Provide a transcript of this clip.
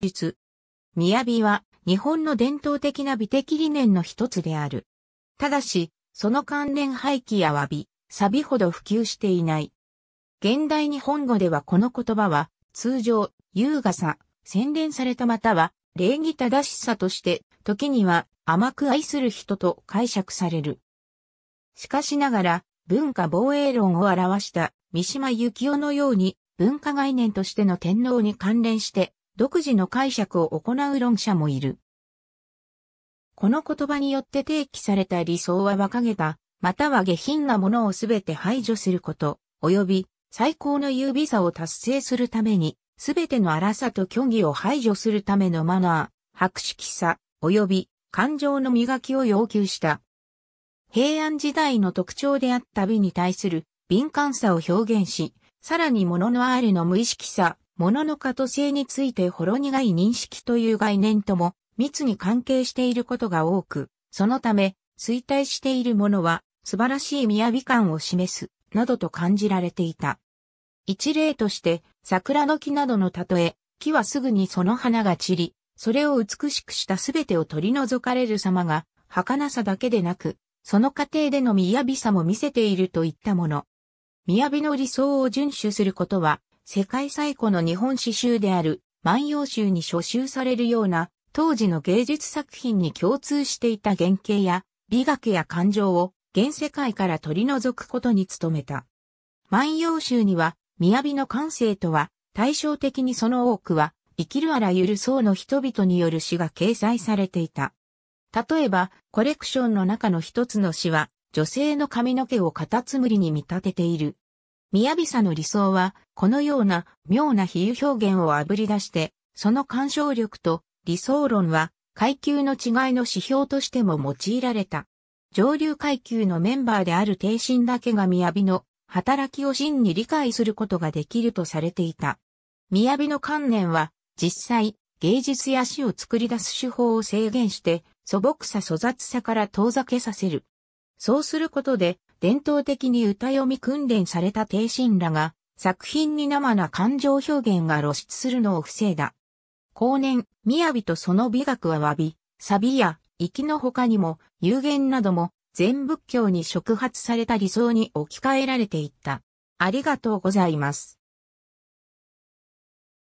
術。雅は日本の伝統的な美的理念の一つである。ただし、その関連廃棄や詫び、サビほど普及していない。現代日本語ではこの言葉は、通常、優雅さ、洗練されたまたは、礼儀正しさとして、時には甘く愛する人と解釈される。しかしながら、文化防衛論を表した三島幸夫のように、文化概念としての天皇に関連して、独自の解釈を行う論者もいる。この言葉によって提起された理想は馬鹿げた、または下品なものをすべて排除すること、及び最高の優美さを達成するために、すべての荒さと虚偽を排除するためのマナー、白色さ、及び感情の磨きを要求した。平安時代の特徴であった美に対する敏感さを表現し、さらに物のあるの無意識さ、物の可渡性についてほろ苦い認識という概念とも密に関係していることが多く、そのため衰退しているものは素晴らしい雅感を示す、などと感じられていた。一例として桜の木などの例え、木はすぐにその花が散り、それを美しくしたすべてを取り除かれる様が、儚さだけでなく、その過程での雅さも見せているといったもの。雅の理想を遵守することは、世界最古の日本詩集である万葉集に初集されるような当時の芸術作品に共通していた原型や美学や感情を現世界から取り除くことに努めた。万葉集には、雅の感性とは、対照的にその多くは、生きるあらゆる層の人々による詩が掲載されていた。例えば、コレクションの中の一つの詩は、女性の髪の毛をカタツムリに見立てている宮びさの理想は、このような妙な比喩表現をあぶり出して、その干渉力と理想論は階級の違いの指標としても用いられた。上流階級のメンバーである帝神だけが宮の働きを真に理解することができるとされていた。宮の観念は、実際、芸術や詩を作り出す手法を制限して、素朴さ粗雑さから遠ざけさせる。そうすることで、伝統的に歌読み訓練された帝神らが、作品に生な感情表現が露出するのを防いだ。後年、雅とその美学は詫び、サビや、息の他にも、有限なども、全仏教に触発された理想に置き換えられていった。ありがとうございます。